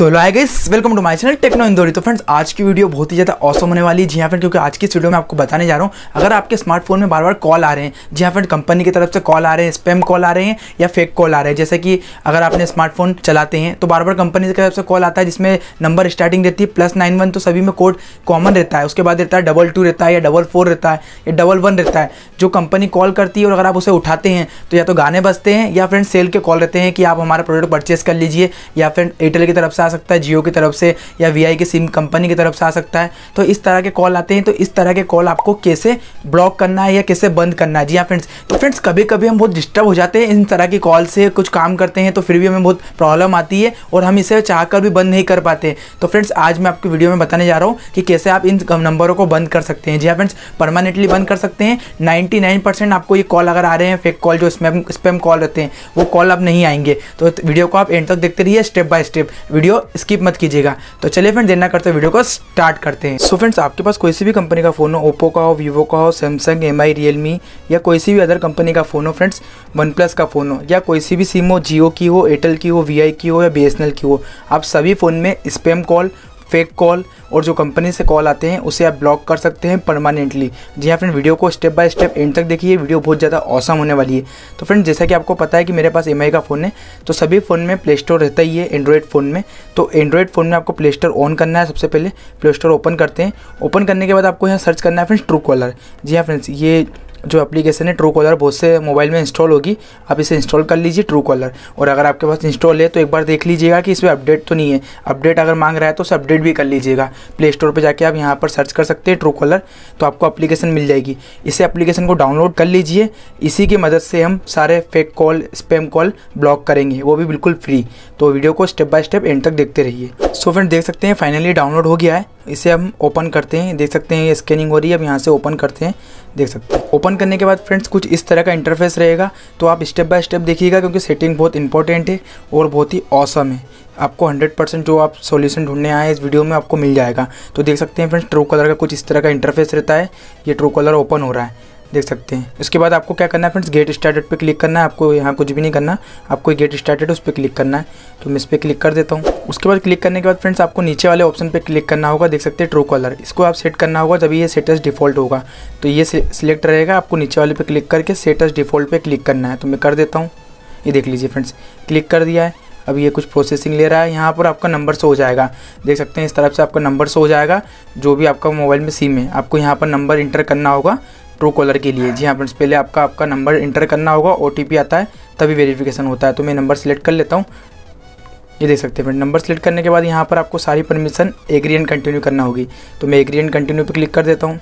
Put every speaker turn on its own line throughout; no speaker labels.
सो लाइ guys welcome to my channel techno Indori तो friends आज की वीडियो बहुत ही ज़्यादा औसम होने वाली है जी हाँ फ्रेंड क्योंकि आज की इस वीडियो में आपको बताने जा रहा हूँ अगर आपके स्मार्टफोन में बार बार कॉल आ रहे हैं जी हाँ फ्रेंड कंपनी की तरफ से कॉल आ रहे हैं स्पैम कॉल आ रहे हैं या फेक कॉल आ रहे हैं जैसे कि अगर आपने स्मार्टफोन चलाते हैं तो बार बार कंपनी की तरफ से कॉल आता है जिसमें नंबर स्टार्टिंग रहती है प्लस नाइन वन तो सभी में कोड कॉमन रहता है उसके बाद रहता है डबल टू रहता है या डबल फोर रहता है या डबल वन रहता है जो कंपनी कॉल करती है और अगर आप उसे उठाते हैं तो या तो गाने बजते हैं या फ्रेंड सेल के कॉल रहते हैं कि आप हमारा प्रोडक्ट परचेस कर लीजिए या फ्रेंड एयरटेल की तरफ से आ सकता है जियो की तरफ से या वी की सिम कंपनी की तरफ से आ सकता है तो इस तरह के कॉल आते हैं तो इस तरह के कॉल आपको कैसे ब्लॉक करना है या कैसे बंद करना है जी हाँ फ्रेंड्स तो फ्रेंड्स कभी कभी हम बहुत डिस्टर्ब हो जाते हैं इन तरह की कॉल से कुछ काम करते हैं तो फिर भी हमें बहुत प्रॉब्लम आती है और हम इसे चाह भी बंद नहीं कर पाते तो फ्रेंड्स आज मैं आपकी वीडियो में बताने जा रहा हूँ कि कैसे आप इन नंबरों को बंद कर सकते हैं जी हाँ फ्रेंड्स परमानेंटली बंद कर सकते हैं नाइन्टी आपको ये कॉल अगर आ रहे हैं फेक कॉल जो स्पैम स्पैम कॉल रहते हैं वो कॉल अब नहीं आएंगे तो वीडियो को आप एंड तक देखते रहिए step by step video video skip मत कीजिएगा तो चलिए फ्रेंड देना करते हैं वीडियो को स्टार्ट करते हैं सो so फ्रेंड्स आपके पास कोई भी कंपनी का फोन हो ओप्पो का हो वीवो का हो सैमसंग एम आई रियलमी या कोई सी भी अदर कंपनी का फोन हो फ्रेंड्स वन प्लस का फोन हो या कोई सी भी सिम हो जियो की हो एयरटेल की हो वी की हो या बी की हो आप सभी फ़ोन में स्पेम कॉल फेक कॉल और जो कंपनी से कॉल आते हैं उसे आप ब्लॉक कर सकते हैं परमानेंटली जी हाँ फ्रेंड वीडियो को स्टेप बाय स्टेप एंड तक देखिए वीडियो बहुत ज़्यादा औसम होने वाली है तो फ्रेंड जैसा कि आपको पता है कि मेरे पास एम का फ़ोन है तो सभी फ़ोन में प्ले स्टोर रहता ही है एंड्रॉयड फ़ोन में तो एंड्रॉयड फ़ोन में आपको प्ले स्टोर ऑन करना है सबसे पहले प्ले स्टोर ओपन करते हैं ओपन करने के बाद आपको यहाँ सर्च करना है फ्रेंड्स ट्रू कॉलर जी हाँ फ्रेंड्स ये जो एप्लीकेशन है ट्रू कॉलर बहुत से मोबाइल में इंस्टॉल होगी आप इसे इंस्टॉल कर लीजिए ट्रू कॉलर और अगर आपके पास इंस्टॉल है तो एक बार देख लीजिएगा कि इसमें अपडेट तो नहीं है अपडेट अगर मांग रहा है तो उसे अपडेट भी कर लीजिएगा प्ले स्टोर पर जाके आप यहाँ पर सर्च कर सकते हैं ट्रू कॉलर तो आपको अप्लीकेशन मिल जाएगी इसे अप्लीकेशन को डाउनलोड कर लीजिए इसी की मदद से हम सारे fake call spam call block करेंगे वो भी बिल्कुल फ्री तो वीडियो को स्टेप बाय स्टेप एंड तक देखते रहिए सो फ्रेंड देख सकते हैं फाइनली डाउनलोड हो गया है इसे हम ओपन करते हैं देख सकते हैं ये स्कैनिंग हो रही है अब यहाँ से ओपन करते हैं देख सकते हैं ओपन करने के बाद फ्रेंड्स कुछ इस तरह का इंटरफेस रहेगा तो आप स्टेप बाय स्टेप देखिएगा क्योंकि सेटिंग बहुत इंपॉर्टेंट है और बहुत ही औसम है आपको 100% जो आप सॉल्यूशन ढूंढने आए इस वीडियो में आपको मिल जाएगा तो देख सकते हैं फ्रेंड्स ट्रू कलर का कुछ इस तरह का इंटरफेस रहता है ये ट्रू कलर ओपन हो रहा है देख सकते हैं इसके बाद आपको क्या करना है फ्रेंड्स गेट स्टार्टेड पे क्लिक करना है आपको यहाँ कुछ भी नहीं करना आपको गेट स्टार्टेड उस पर क्लिक करना है तो मैं इस पर क्लिक कर देता हूँ उसके बाद क्लिक करने के बाद फ्रेंड्स आपको नीचे वाले ऑप्शन पर क्लिक करना होगा देख सकते हैं ट्रू कलर इसको आप सेट करना होगा तभी ये सेटस डिफॉल्ट होगा तो ये सिलेक्ट रहेगा आपको नीचे वाले पर क्लिक करके सेटस डिफॉल्ट पर क्लिक करना है तो मैं कर देता हूँ ये देख लीजिए फ्रेंड्स क्लिक कर दिया है अब ये कुछ प्रोसेसिंग ले रहा है यहाँ पर आपका नंबर शो हो जाएगा देख सकते हैं इस तरफ से आपका नंबर शो हो जाएगा जो भी आपका मोबाइल में सिम है आपको यहाँ पर नंबर इंटर करना होगा ट्रू कॉलर के लिए जी हाँ फ्रेंड्स पहले आपका आपका नंबर इंटर करना होगा ओ आता है तभी वेरीफिकेशन होता है तो मैं नंबर सेलेक्ट कर लेता हूँ ये देख सकते हैं फ्रेंड नंबर सेलेक्ट करने के बाद यहाँ पर आपको सारी परमिशन एग्री एंड कंटिन्यू करना होगी तो मैं एग्री एंड कंटिन्यू पर क्लिक कर देता हूँ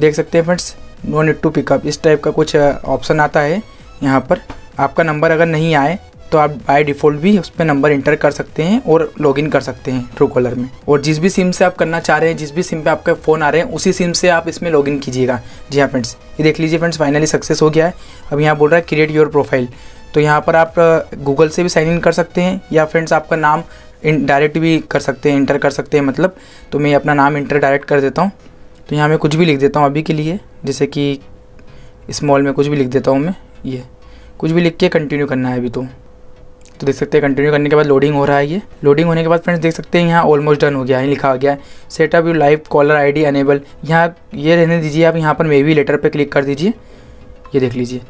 देख सकते हैं friends no need to pick up इस टाइप का कुछ ऑप्शन आता है यहाँ पर आपका नंबर अगर नहीं आए तो आप बाय डिफ़ॉल्ट भी उस पर नंबर इंटर कर सकते हैं और लॉगिन कर सकते हैं ट्रू कॉलर में और जिस भी सिम से आप करना चाह रहे हैं जिस भी सिम पे आपका फ़ोन आ रहे हैं उसी सिम से आप इसमें लॉगिन कीजिएगा जी हाँ फ्रेंड्स ये देख लीजिए फ्रेंड्स फाइनली सक्सेस हो गया है अब यहाँ बोल रहा है क्रिएट योर प्रोफाइल तो यहाँ पर आप गूगल से भी साइन इन कर सकते हैं या फ्रेंड्स आपका नाम डायरेक्ट भी कर सकते हैं इंटर कर सकते हैं मतलब तो मैं अपना नाम इंटर डायरेक्ट कर देता हूँ तो यहाँ मैं कुछ भी लिख देता हूँ अभी के लिए जैसे कि स्मॉल में कुछ भी लिख देता हूँ मैं ये कुछ भी लिख के कंटिन्यू करना है अभी तो तो देख सकते हैं कंटिन्यू करने के बाद लोडिंग हो रहा है ये लोडिंग होने के बाद फ्रेंड्स देख सकते हैं यहाँ ऑलमोस्ट डन हो गया है लिखा गया है setup you live caller ID enable यहाँ ये रहने दीजिए आप यहाँ पर मे बी लेटर पर क्लिक कर दीजिए ये देख लीजिए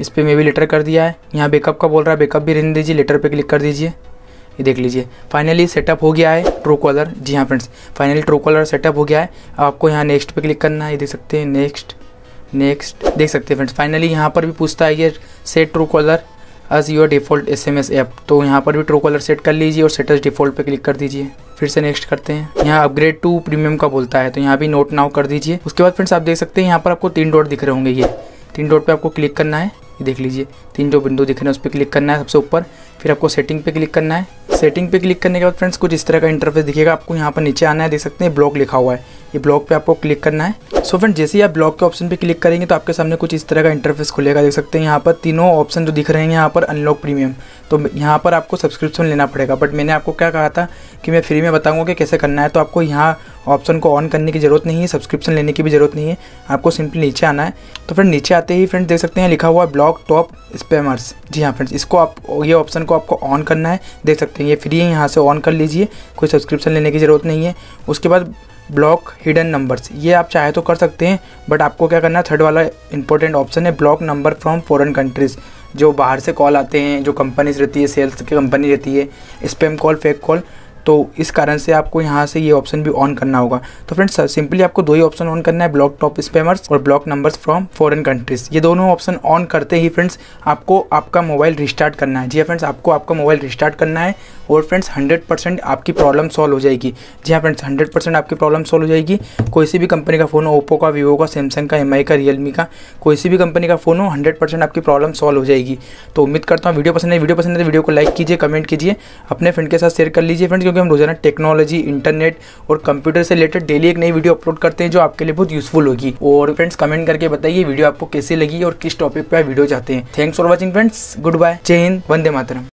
इस पर मे बी लेटर कर दिया है यहाँ बेकअप का बोल रहा है बेकअप भी रहने दीजिए लेटर पर क्लिक कर दीजिए ये देख लीजिए फाइनली सेटअप हो गया है ट्रू कॉलर जी हाँ friends finally Truecaller setup हो गया है आपको यहाँ नेक्स्ट पर क्लिक करना है ये देख सकते हैं नेक्स्ट नेक्स्ट देख सकते हैं फ्रेंड्स फाइनली यहाँ पर भी पूछता है ये set Truecaller as your default S M S app तो यहाँ पर भी ट्रो कलर सेट कर लीजिए और सेटस डिफ़ॉल्ट पे क्लिक कर दीजिए फिर से नेक्स्ट करते हैं यहाँ अपग्रेड टू प्रीमियम का बोलता है तो यहाँ भी नोट नाउ कर दीजिए उसके बाद फ्रेंड्स आप देख सकते हैं यहाँ पर आपको तीन डॉट दिख रहे होंगे ये तीन डॉट पर आपको क्लिक करना है ये देख लीजिए तीन जो विंडो दिख रहे हैं उस पर क्लिक करना है सबसे ऊपर फिर आपको सेटिंग पे क्लिक करना है सेटिंग पे क्लिक करने के बाद फ्रेंड्स कुछ इस तरह का इंटरफेस दिखेगा आपको यहाँ पर नीचे आना है देख सकते हैं ब्लॉक लिखा हुआ है ये ब्लॉग पे आपको क्लिक करना है सो फ्रेंड जैसे ही आप ब्लॉग के ऑप्शन पे क्लिक करेंगे तो आपके सामने कुछ इस तरह का इंटरफेस खुलेगा देख सकते हैं यहाँ पर तीनों ऑप्शन जो दिख रहे हैं यहाँ पर अनलॉक प्रीमियम तो यहाँ पर आपको सब्सक्रिप्शन लेना पड़ेगा बट मैंने आपको क्या कहा था कि मैं फ्री में बताऊँगा कि कैसे करना है तो आपको यहाँ ऑप्शन को ऑन करने की ज़रूरत नहीं है सब्सक्रिप्शन लेने की भी ज़रूरत नहीं है आपको सिंपली नीचे आना है तो फ्रेंड नीचे आते ही फ्रेंड देख सकते हैं लिखा हुआ ब्लॉक टॉप स्पेमर्स जी हाँ फ्रेंड्स इसको आप ये ऑप्शन को आपको ऑन करना है देख सकते हैं ये फ्री है यहाँ से ऑन कर लीजिए कोई सब्सक्रिप्शन लेने की ज़रूरत नहीं है उसके बाद ब्लॉक हिडन नंबर्स ये आप चाहे तो कर सकते हैं बट आपको क्या करना है थर्ड वाला इंपॉर्टेंट ऑप्शन है block number from foreign countries जो बाहर से कॉल आते हैं जो कंपनीज रहती है सेल्स की कंपनी रहती है स्पेम कॉल फेक कॉल तो इस कारण से आपको यहाँ से ये ऑप्शन भी ऑन करना होगा तो फ्रेंड्स सिंपली आपको दो ही ऑप्शन ऑन करना है ब्लॉक टॉप स्पेमर्स और block numbers from foreign countries ये दोनों ऑप्शन ऑन करते ही फ्रेंड्स आपको आपका मोबाइल रिस्टार्ट करना है जी फ्रेंड्स हाँ आपको आपका मोबाइल रिस्टार्ट करना है और फ्रेंड्स परसेंट आपकी प्रॉब्लम सॉल्व हो जाएगी जी हाँ फ्रेंड्स परसेंट आपकी प्रॉब्लम सॉल्व हो जाएगी कोई सी भी कंपनी का फ़ोन हो ओप्पो का वीवो का सैमसंग का एम का रियलमी का कोई सी भी कंपनी का फ़ोन हो परसेंट आपकी प्रॉब्लम सॉल्व हो जाएगी तो उम्मीद करता हूँ वीडियो पसंद है वीडियो पसंद है तो वीडियो को लाइक कीजिए कमेंट कीजिए अपने फ्रेंड के साथ शेयर कर लीजिए फ्रेंड्स क्योंकि हम रोजाना टेक्नोलॉजी इंटरनेट और कंप्यूटर से रिलेटेड डेली एक नई वीडियो अपलोड करते हैं जो आपके लिए बहुत यूजफुल होगी और फ्रेंड्स कमेंट करके बताइए वीडियो आपको कैसे लगी और किस टॉपिक पर वीडियो चाहते हैं thanks for watching friends goodbye Jai Hind Vande Mataram